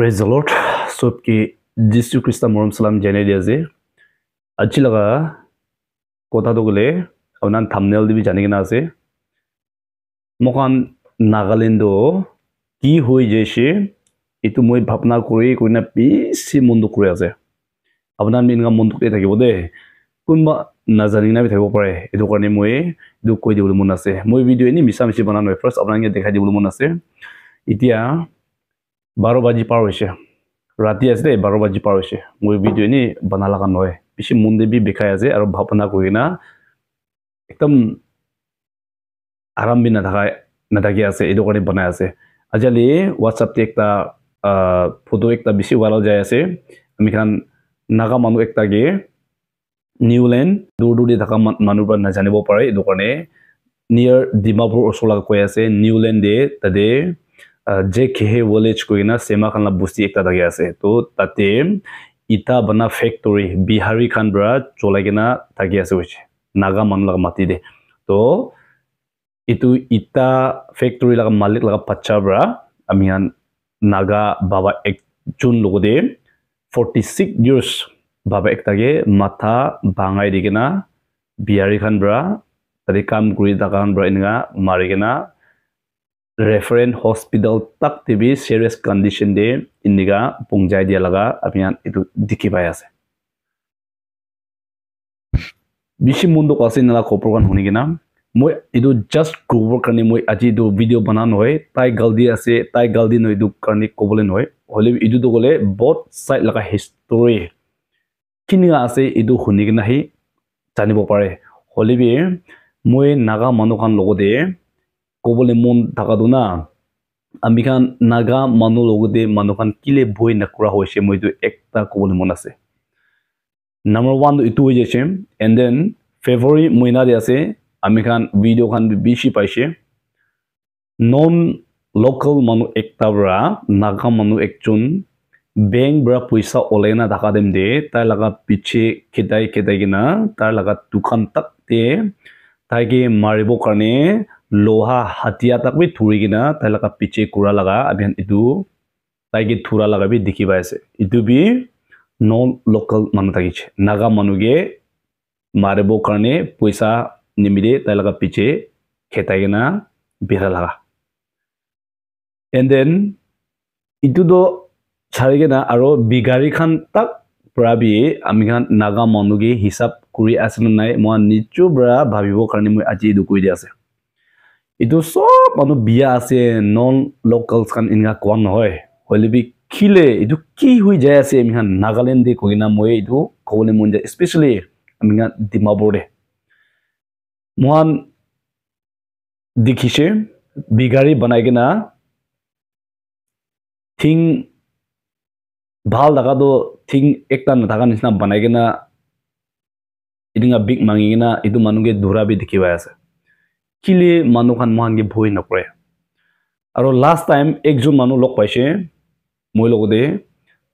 Praise the lord চব কি যীশু খ্ৰীষ্টা মৰম চলাম জানে দিয়া যে আজি লগা কথাটো ক'লে আপোনাৰ থামনেল দিবি জানি কিনা আছে মোকান নাগালেণ্ডো কি হৈ যাইছে এইটো মই ভাৱনা কৰি কৰি না বেছি মনটো কৰি আছে আপোনাৰ আমি এনেকুৱা মনটো কৰি থাকিব দেই কোনোবা নাজানি কিনা থাকিব পাৰে এইটো কাৰণে মই এইটো কৈ দিবলৈ মন আছে মই ভিডিঅ' এনেই মিছা মিছি বনাম ফাৰ্ষ্ট আপোনালোকে দেখাই দিবলৈ মন আছে এতিয়া baru baji paru isya. Rati aja deh baru baji paru isya. Mau video ini banalakan loh. Bisa mundi bi bekerja aja. Aro bapak nak kuingin a. Ikutam. Aram bi nada kay nada kaya aja. Idu kali banaya aja. Aja li WhatsApp ti ekta foto ekta bisa viral jaya aja. Mikan naga manu ekta ge. Newland, dua-dua di dekat manusia nak jangan bawa pergi, dokane near Dimapur Osolaga kaya se Newland deh, tadi J hey वलेज Koyna सेमा Khan La बुस्ती ekta thaki ase to tate eta bana factory bihari khan bra cholai kena thaki ase hoise naga manu mati de to itu ita factory laga malik laga pacha bra naga baba ek jun logo de 46 years baba ekta ge matha bangai dikena bihari khan bra tadi kam kuri dakan bra inga mari kena reference hospital tak tibi serious condition de indiga pungjai dia laga apian itu dikhi pai ase bishi mundu kasin la koprogan huni gina moi itu just cover karni moi aji do video banan hoy tai galdi ase tai galdi noi du karni kobolen hoy holi idu to gole bot side laga history kiniga ase idu huni gina hi janibo pare holi bi moi naga manukan logo de কবলে মন থকাটো না আমি খান নাগা মানুহ লগতে খান কিলে ভয় নকৰা হৈছে মই এইটো একটা কবলে মন আছে নাম্বাৰ ওৱান এইটো হয়ে যাচ্ছে এন্ড দেন ফেব্ৰুৱাৰী মহিনাতে আছে আমি খান ভিডিও খান বেশি পাইছে নন লোকাল মানুহ একটা পৰা নাগা মানুহ একজন বেংক পৰা পয়সা ওলাই না থাকা দিম দে তাই লাগা পিছিয়ে খেদাই খেদাই কিনা তার লাগা দোকান তাকতে তাইকে মাৰিবৰ কারণে loha hatia tak bi thuri gina tai laka piche kura laga abhyan itu tai ge thura laga bi dikhi bai ase itu bi non local manu ta giche naga manu ge mare bo karne paisa nimide tai laka piche kheta gina bira laga and then itu do chari gina aro bigari khan tak prabi ami khan naga manu ge hisab kuri asna nai mo nichu bra bhabibo karne mo aji du koi de ase এইটো চব মানুহ বিয়া আছে non locals খান এনেকুৱা কোৱা নহয় হ'লে B খিলে এইটো কি হৈ যায় আছে আমি নাগালেণ্ড দি কৈ না মই এইটো ক'বলৈ মন যায় স্পেচিয়েলি আমি হা ডিমাপুৰে মহান দেখিছে বিঘাৰী বনাই কিনে থিং ভাল থকাটো থিং একটা নথকা নিচিনা বনাই কিনে এদিন বিষ মাঙি কিনে এইটো মানুহকে দৌৰা বি দেখি পাই আছে কিলে মানুহ খান মহানকে ভয় নকৰে আৰু লাষ্ট টাইম একজন মানুহ লগ পাইছে মই লগতে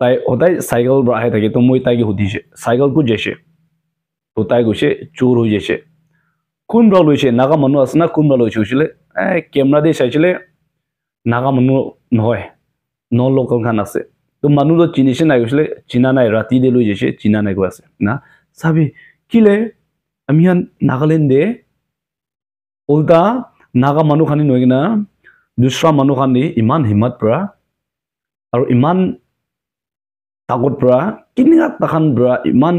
তাই সদায় চাইকেল পৰা আহি থাকে তো মই তাইক সুধিছে চাইকেল কোত যাইছে তো তাই কৈছে চোৰ হৈ যাইছে কোন বা লৈছে নাগা মানুহ আছে না কোন বা লৈছে হৈছিলে এই কেমেৰা দি চাইছিলে নাগা মানুহ নহয় ন লোকেল খান আছে তো মানুহটো চিনিছে নাই কৈছিলে চিনা নাই ৰাতি দে লৈ যাইছে চিনা নাই কৈ আছে না চাবি কিলে আমি ইয়াত নাগালেণ্ড দে উল্টা নাগা মানুহখিনি নহয় কিনা দুচৰা মানুহখিনি ইমান হিমাত পৰা আৰু ইমান তাকত পৰা কিনা তাখান পৰা ইমান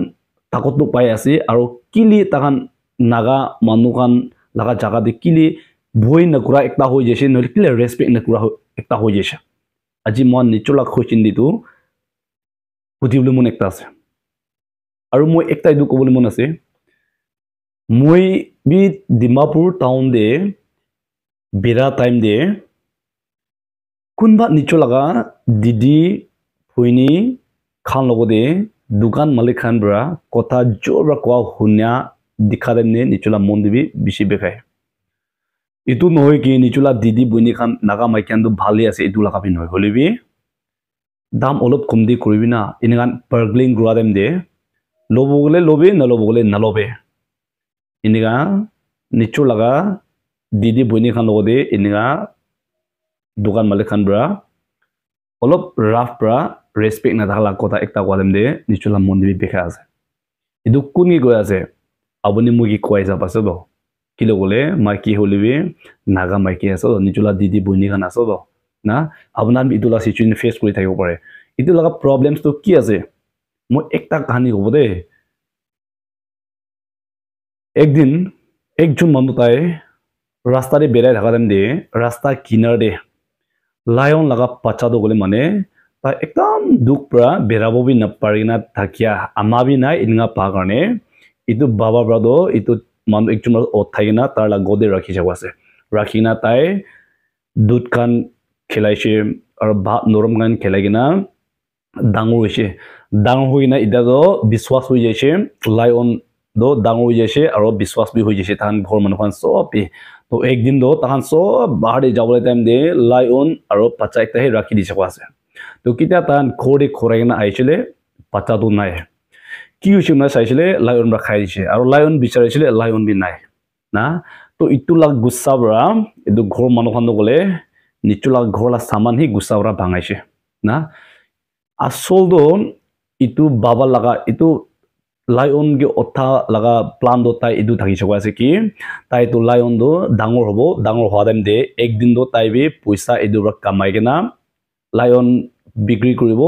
তাকতটো পাই আছে আৰু কিলি তাখান নাগা মানুহখান লগা জাগা দি কিলি ভয় নকৰা একতা হৈ যাইছে নহ'লে কিলি ৰেচপেক্ট নকৰা একটা হৈ যাইছে আজি মই নিচলা খিন্দিটো সুধিবলৈ মন একতা আছে আৰু মই একতা এইটো ক'বলৈ মন আছে মই বি ডিমাপুৰ টাউন দে বিৰা টাইম দে কোনোবা নিচ লগা দিদি ফুইনি খান লগ দে দোকান মালিক খান বৰা কথা জোৰ পৰা কোৱা শুনা দেখা দেম দে নিচলা মন দিবি বেছি বেখাই এইটো নহয় কি নিচলা দিদি বইনি খান নাগা মাইকিয়ানটো ভালেই আছে এইটো লগাবি নহয় হ'লিবি দাম অলপ কম দি কৰিবি না এনেকুৱা পাৰ্গলিং গোৱা দেম দে ল'ব গ'লে ল'বি নল'ব গ'লে নল'বেই এনেকুৱা নিচু লগা দিদি ভনীখন লগতে এনেকুৱা দোকান মালিকখন পৰা অলপ ৰাফ পৰা ৰেচপেক্ট নাথাকিলা কথা এটা কোৱালিম দে নিচুলা মন দিবি বেখা আছে এইটো কোন কি কৈ আছে আপুনি মোক কি কোৱাই যাব আছে তো কিলো ক'লে মই কি হ'লিবি নাগা মাইকী আছে তো নিচুলা দিদি ভনীখন আছ তো না আপোনাৰ এইটো লগা ছিটুৱেশ্যন ফেচ কৰি থাকিব পাৰে এইটো লগা প্ৰব্লেমছটো কি আছে মই একটা কাহানি হ'ব দেই একদিন একজন মানুহ তাই ৰাস্তাৰে বেৰাই থকা টাইম দে ৰাস্তাৰ কিনাৰ দে লায়ন লগা পাচাটো গ'লে মানে তাই একদম দুখ পৰা বেৰাব বি নাপাৰি না থাকিয়া আমাৰ বি নাই এনেকুৱা পা কাৰণে এইটো বাবা পৰাতো এইটো মানুহ একজন অথাই কিনা তাৰ লগতে ৰাখি যাব আছে ৰাখি কিনা তাই দুধ কাণ খেলাইছে আৰু ভাত নৰম গান খেলাই কিনা ডাঙৰ হৈছে ডাঙৰ হৈ কিনা এতিয়াতো বিশ্বাস হৈ যাইছে লায়ন দো ডাঙৰ হৈ যাইছে আৰু বিশ্বাস বি হৈ যাইছে তাহান ঘৰ মানুহখন চবে তো একদিন দো তাহান চব বাহাৰ যাবলৈ টাইম দিয়ে লাইন আৰু পাচা একটাহে ৰাখি দিছে কোৱা আছে তো কেতিয়া তাহান খৰি খৰাই কিনে আহিছিলে পাচাটো নাই কি হৈছে মানে চাইছিলে লাইন পৰা খাই দিছে আৰু লাইন বিচাৰিছিলে লাইন বি নাই না তো ইটো লাগ গুচা পৰা এইটো ঘৰ মানুহখন গ'লে নিচু লাগ ঘৰ চামান সি গুচা পৰা ভাঙাইছে না আচলতো ইটো বাবা লগা ইটো লাইন কি অথা লগা প্লান তাই এইটো থাকি চকু আছে কি তাই তো লাইন তো ডাঙৰ হ'ব ডাঙৰ হোৱা টাইম দে একদিন তো তাই বি পইচা এইটোৰ পৰা কামাই কিনা লাইন বিক্ৰী কৰিব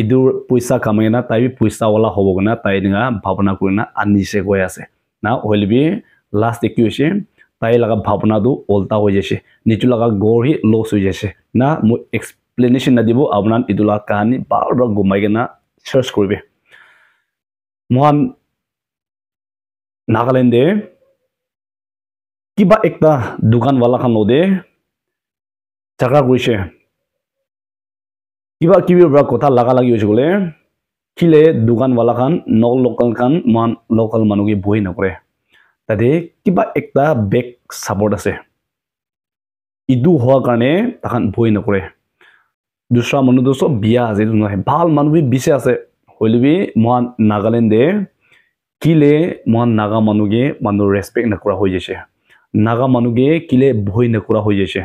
এইটোৰ পইচা কামাই কিনা তাই বি পইচাৱালা হ'ব কিনা তাই এনেকা ভাৱনা কৰি না আনিছে গৈ আছে না হ'ল বি লাষ্ট কি হৈছে তাই লগা ভাৱনাটো অল্টা হৈ যাইছে নিজৰ লগা গঢ়ি লছ হৈ যাইছে না মই এক্সপ্লেনেশ্যন নাদিব আপোনাৰ এইটো লগা কাহিনী বাৰ গোমাই কিনা চাৰ্চ কৰিবি মহান নাগালেণ্ডে কিবা এটা দোকানৱালাখন লওঁতে চাকা কৰিছে কিবা কিবিৰ পৰা কথা লগা লাগি হৈছে বোলে কিলে দোকানৱালাখন ন লোকেল খান মহান লোকেল মানুহে বহি নকৰে তাতে কিবা এটা বেগ চাপৰ্ট আছে ইটো হোৱাৰ কাৰণে তাহান বহি নকৰে দুচৰা মানুহটো চব বিয়া আছে ভাল মানুহবোৰ বিচাৰ আছে হ'লে বি মই নাগালেণ্ডে কিলে মই নাগা মানুহে মানুহ ৰেচপেক্ট নকৰা হৈ যাইছে নাগা মানুহে কিলে ভয় নকৰা হৈ যাইছে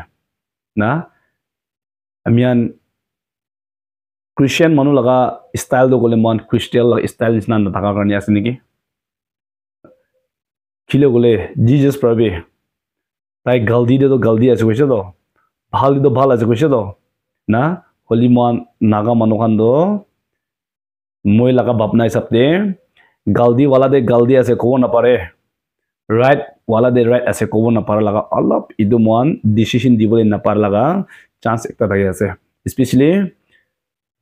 না আমি ক্ৰিষ্টিয়ান মানুহ লগা ষ্টাইলটো গ'লে মই খ্ৰীষ্টিয়ান ষ্টাইল নিচিনা নথকাৰ কাৰণে আছে নেকি কিলে গ'লে জিজাছ প্ৰাবে তাই গালদি দিয়েতো গালদি আছে কৈছেতো ভাল দিয়েতো ভাল আছে কৈছেতো না হ'লে মই নাগা মানুহখনতো মই লগা ভাবনা হিচাপে গালদি ওয়ালা দে গালদি আছে ক'ব না পারে রাইট ওয়ালা দে রাইট আছে ক'ব না পারা লাগা অলপ ইটো মন ডিচিশ্যন না পার লাগা চান্স একটা থাকি আছে স্পেশালি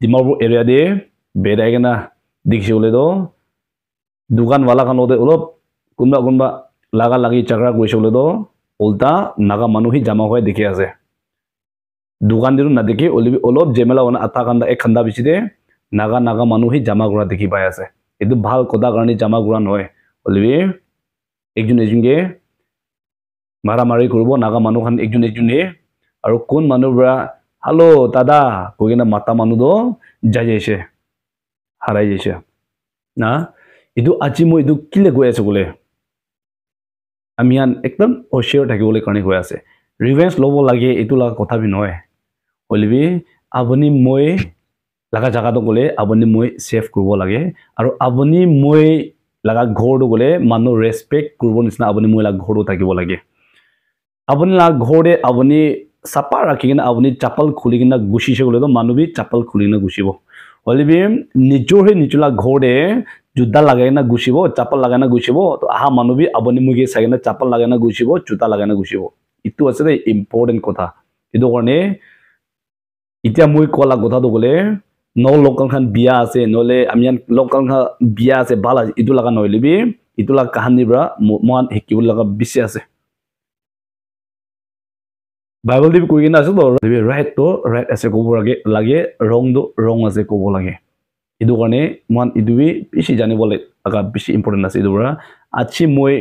ডিমাপুর এরিয়া দিয়ে স্পেচিয়েলি ডিমাপুৰ এৰিয়া দি বেৰাই কিনা দেখিবলৈতো দোকানৱালাখনতে অলপ কোনবা কোনবা লাগা লাগি বলে তো উল্টা নাগা মানুষই জামা হয়ে দেখে আছে দোকান দিলোঁ নাদেখি অলপ জেমেলা আধা খান্দা এক খান্দা বেশি দে নাগা নাগা মানুহে জামা ঘূৰা দেখি পাই আছে এইটো ভাল কদা কাৰণে জামা ঘূৰা নহয় অলিবি একজন এজনকে মাৰি কৰিব নাগা মানুহখন একজন একজনে আৰু কোন মানুহবোৰা হেল্ল' দাদা কৈ কিনে মাতা মানুহটো যাই যাইছে হাৰাই যাইছে না এইটো আজি মই এইটো কেলে গৈ আছো বোলে আমি ইয়াত একদম অচিয়ৰ থাকিবলৈ কাৰণে গৈ আছে ৰিভেঞ্চ ল'ব লাগে এইটো লগা কথাবি নহয় অলিভি আপুনি মই লগা জাগাটো গ'লে আপুনি মই চেভ কৰিব লাগে আৰু আপুনি মই লগা ঘৰটো গ'লে মানুহ ৰেচপেক্ট কৰিব নিচিনা আপুনি মই লগা ঘৰটো থাকিব লাগে আপুনি লগা ঘৰতে আপুনি চাপা ৰাখি কিনে আপুনি চাপল খুলি কিনে গুচিছে গ'লেতো মানুহবি চাপল খুলি কিনে গুচিব হ'লেবি নিজৰ সেই নিজৰ লগা ঘৰতে জোতা লগাই কিনে গুচিব চাপল লগাই কিনে গুচিব তো অহা মানুহবি আপুনি মোক চাই কিনে চাপল লগাই কিনে গুচিব জোতা লগাই কিনে গুচিব এইটো আছে দেই ইম্পৰ্টেণ্ট কথা সেইটো কাৰণে এতিয়া মই কলা কথাটো ক'লে no local khan bia ase no le amian local kha bia ase bala itu laga noi libi itu laga kahani bra mohan hekibul laga bisi ase bible dib koi na to right to right ase kobo lage lage wrong do wrong ase kobo lage itu kane mohan idu bi bisi jani bole aga bisi important ase idu bra achi moi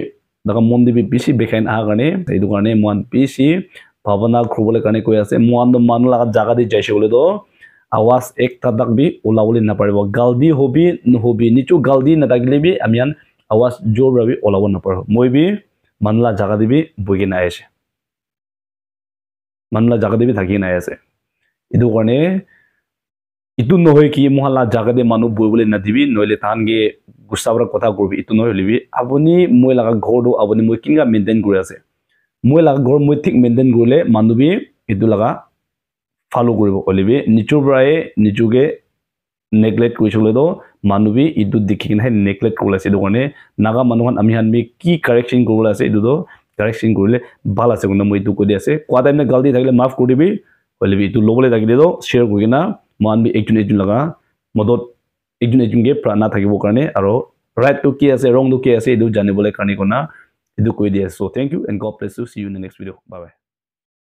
daga mon dibi bisi bekhain a gane itu kane mohan bisi bhavana khubole kane koi ase mohan do manu laga jaga di jaise bole do আৱাজ একটা দাগ B ওলাবলৈ নাপাৰিব গালদি hobby নহবি নিচু গালদি নাথাকিলে B আমি আৱাজ জোৰ ভাবি ওলাব নাপাৰোঁ মই বি মানলা জাগা দিবি বহি নাই আছে মানলা জাগা দিবি থাকি নাই আছে এইটো কাৰণে এইটো নহয় কি মহলা জাগা দি মানুহ বহিবলৈ নাদিবি নহ'লে তাহান গে গুচাবৰ কথা কৰিবি এইটো নহয় হ'লিবি আপুনি মই লগা ঘৰটো আপুনি মই কেনেকুৱা মেইনটেইন কৰি আছে মই লগা ঘৰ মই ঠিক মেইনটেইন কৰিলে মানুহবি এইটো লগা ফলো কৰিব অলিবি নিচুৰ পৰাই নিচুকে নেগলেক্ট কৰিছো তো মানুহবি ইটো দেখি কিনে সেই নেগলেক্ট কৰিবলৈ লাগিছে এইটো কাৰণে নাগা মানুহখন আমি হানবি কি কাৰেকশ্যন কৰিবলৈ আছে এইটোতো কাৰেকশ্যন কৰিলে ভাল আছে কোনো মই এইটো কৈ দি আছে কোৱা টাইম টাইমে গালি থাকিলে মাফ কৰি দিবি অলিবি এইটো ল'বলৈ থাকিলে তো শ্বেয়াৰ কৰি কিনা মই আনবি একজন একজন লগা মদত একজন একজনকৈ প্ৰাণা থাকিবৰ কাৰণে আৰু ৰাইটটো কি আছে ৰংটো কি আছে এইটো জানিবলৈ কাৰণে কোনা এইটো কৈ দি আছো thank you and God bless you see you next video' bye by